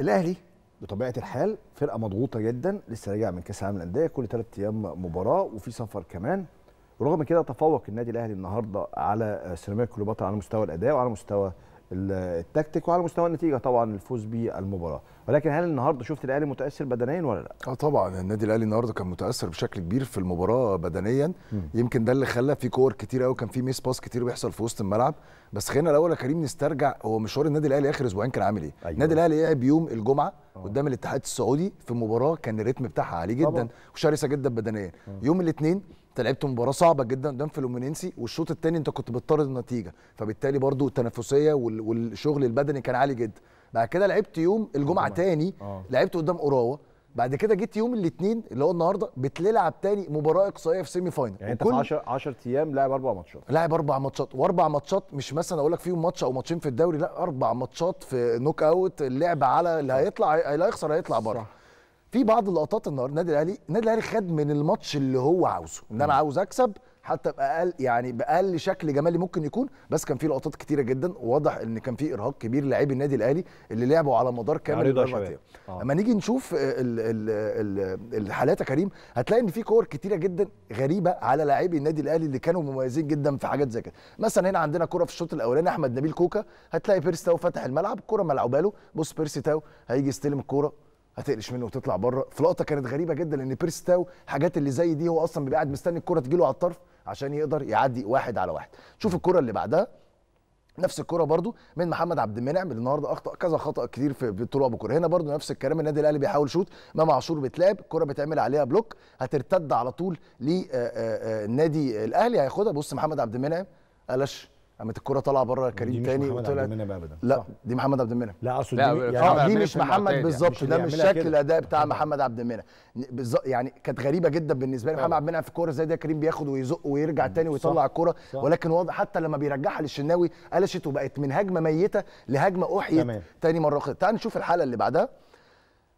الاهلي بطبيعه الحال فرقه مضغوطه جدا لسه راجع من كاس العالم للانديه كل ثلاث ايام مباراه وفي سفر كمان رغم كده تفوق النادي الاهلي النهارده على سيراميكا كليوباترا على مستوى الاداء وعلى مستوى التكتيك وعلى مستوى النتيجه طبعا الفوز بالمباراه ولكن هل النهارده شفت الاهلي متاثر بدنيا ولا لا اه طبعا النادي الاهلي النهارده كان متاثر بشكل كبير في المباراه بدنيا م. يمكن ده اللي خلى في كور كتير قوي كان في ميس باس كتير بيحصل في وسط الملعب بس خلينا الاول يا كريم نسترجع هو مشوار النادي الاهلي اخر اسبوعين كان عامل ايه أيوة. النادي الاهلي لعب يوم الجمعه أوه. قدام الاتحاد السعودي في مباراه كان الريتم بتاعها عالي جدا وشرسه جدا بدنيا آه. يوم الاثنين انت لعبت مباراه صعبه جدا قدام فلومينينسي والشوط الثاني انت كنت بتطرد النتيجه فبالتالي برضو التنافسيه والشغل البدني كان عالي جدا بعد كده لعبت يوم الجمعه ثاني آه. لعبت قدام اوراوا بعد كده جيت يوم الاثنين اللي هو النهارده بتلعب تاني مباراه اقصائيه في سيمي فاينل يعني انت في 10 10 ايام لاعب اربع ماتشات لاعب اربع ماتشات واربع ماتشات مش مثلا اقول لك فيهم ماتش او ماتشين في الدوري لا اربع ماتشات في نوك اوت اللعب على اللي هيطلع اللي هيخسر هيطلع بره في بعض اللقطات النهارده النادي الاهلي النادي الاهلي خد من الماتش اللي هو عاوزه ان انا عاوز اكسب حتى باقل يعني باقل شكل جمالي ممكن يكون بس كان في لقطات كتيره جدا واضح ان كان في ارهاق كبير لاعبي النادي الاهلي اللي لعبوا على مدار كامل الاربع آه. اما نيجي نشوف الحالات يا كريم هتلاقي ان في كور كتيره جدا غريبه على لاعبي النادي الاهلي اللي كانوا مميزين جدا في حاجات زي كده مثلا هنا عندنا كره في الشوط الاولاني احمد نبيل كوكا هتلاقي بيرستاو فتح الملعب كره ملعوبه له بص بيرستاو هيجي يستلم الكوره هتقلش منه وتطلع بره في لقطه كانت غريبه جدا لان بيرس تاو حاجات اللي زي دي هو اصلا بيبقى قاعد مستني الكره له على الطرف عشان يقدر يعدي واحد على واحد شوف الكره اللي بعدها نفس الكرة برضو من محمد عبد المنعم اللي النهارده اخطا كذا خطا كتير في طلوع بكره هنا برضو نفس الكلام النادي الاهلي بيحاول شوت امام عاشور بتلعب الكرة بتعمل عليها بلوك هترتد على طول للنادي آه، آه، آه، الاهلي هياخدها بص محمد عبد المنعم قلش قامت الكره طالعه بره كريم تاني وطلعت لا دي محمد عبد المنعم لا اقصد دي, يعني آه دي مش محمد بالظبط ده مش شكل الاداء بتاع محمد عبد المنعم يعني كانت غريبه جدا بالنسبه لي محمد عبد المنعم في كوره زي دي كريم بياخد ويزق ويرجع تاني ويطلع الكوره ولكن واضح حتى لما بيرجعها للشناوي قلشت وبقت من هجمه ميته لهجمه احيت تاني مره اخرى تعال نشوف الحاله اللي بعدها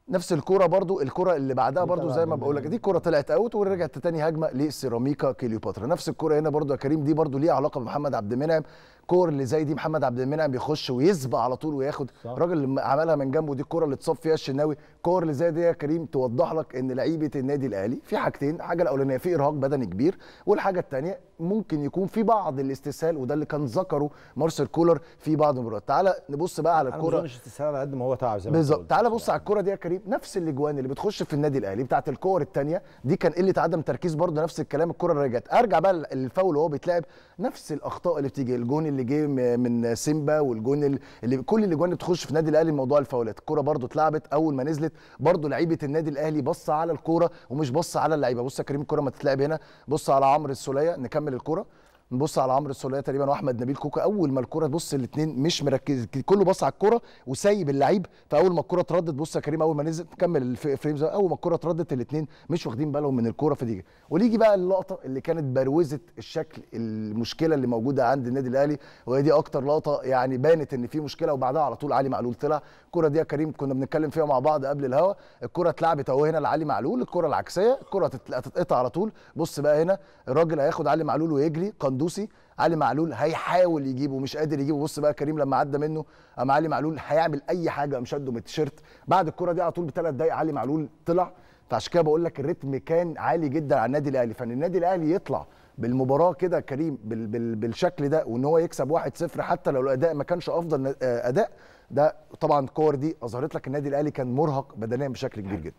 نفس الكرة برضو الكرة اللي بعدها برضو زي ما بقول لك دي الكرة طلعت اوت ورجعت تاني هجمة لسيراميكا كليوباترا نفس الكرة هنا برضو يا كريم دي برضو ليها علاقة بمحمد عبد المنعم الكور اللي زي دي محمد عبد المنعم بيخش ويسبق على طول وياخد الراجل اللي عملها من جنبه دي الكوره اللي اتصاب فيها الشناوي الكور اللي زي دي يا كريم توضح لك ان لعيبه النادي الاهلي في حاجتين الحاجه الاولانيه في ارهاق بدني كبير والحاجه الثانيه ممكن يكون في بعض الاستسهال وده اللي كان ذكره مارسيل كولر في بعض المباريات تعال نبص بقى على الكوره مش استسهال على قد ما هو تعب زي بالظبط تعال بص على الكوره دي يا كريم نفس الاجوان اللي بتخش في النادي الاهلي بتاعت الكور الثانيه دي كان قله عدم تركيز برده نفس الكلام الكوره رجعت ارجع بقى الفاول وهو بيتلعب نفس الاخطاء اللي بتيجي الجون اللي جه من سيمبا والجون اللي كل الاجوان اللي بتخش في النادي الاهلي موضوع الفاولات الكوره برده اتلعبت اول ما نزلت برده لعيبه النادي الاهلي بص على الكوره ومش بص على اللعيبه بص يا كريم الكوره ما تتلعب هنا بص على عمرو السوليه نكمل الكوره نبص على عمرو السوليه تقريبا واحمد نبيل كوكا اول ما الكره تبص الاثنين مش مركز كله بص على الكره وسايب اللعيب فاول ما الكره اتردت بص يا كريم اول ما نزل كمل الفريم اول ما الكره اتردت الاثنين مش واخدين بالهم من الكره فدي ونيجي بقى اللقطه اللي كانت بروزت الشكل المشكله اللي موجوده عند النادي الاهلي وهي دي اكتر لقطه يعني بانت ان في مشكله وبعدها على طول علي معلول طلع الكره دي يا كريم كنا بنتكلم فيها مع بعض قبل الهوا الكره اتلعبت اهو هنا لعلي معلول الكره العكسيه الكره هتتقطع على طول بص بقى هنا الراجل هياخد علي معلول ويجري السندوسي علي معلول هيحاول يجيبه مش قادر يجيبه بص بقى كريم لما عدى منه قام علي معلول هيعمل اي حاجه قام شده من التيشيرت بعد الكره دي على طول بثلاث دقايق علي معلول طلع فعشان كده بقول لك الريتم كان عالي جدا على النادي الاهلي فان النادي الاهلي يطلع بالمباراه كده كريم بال بال بالشكل ده وان هو يكسب 1-0 حتى لو الاداء ما كانش افضل آه، اداء ده طبعا الكور دي اظهرت لك النادي الاهلي كان مرهق بدنيا بشكل كبير جدا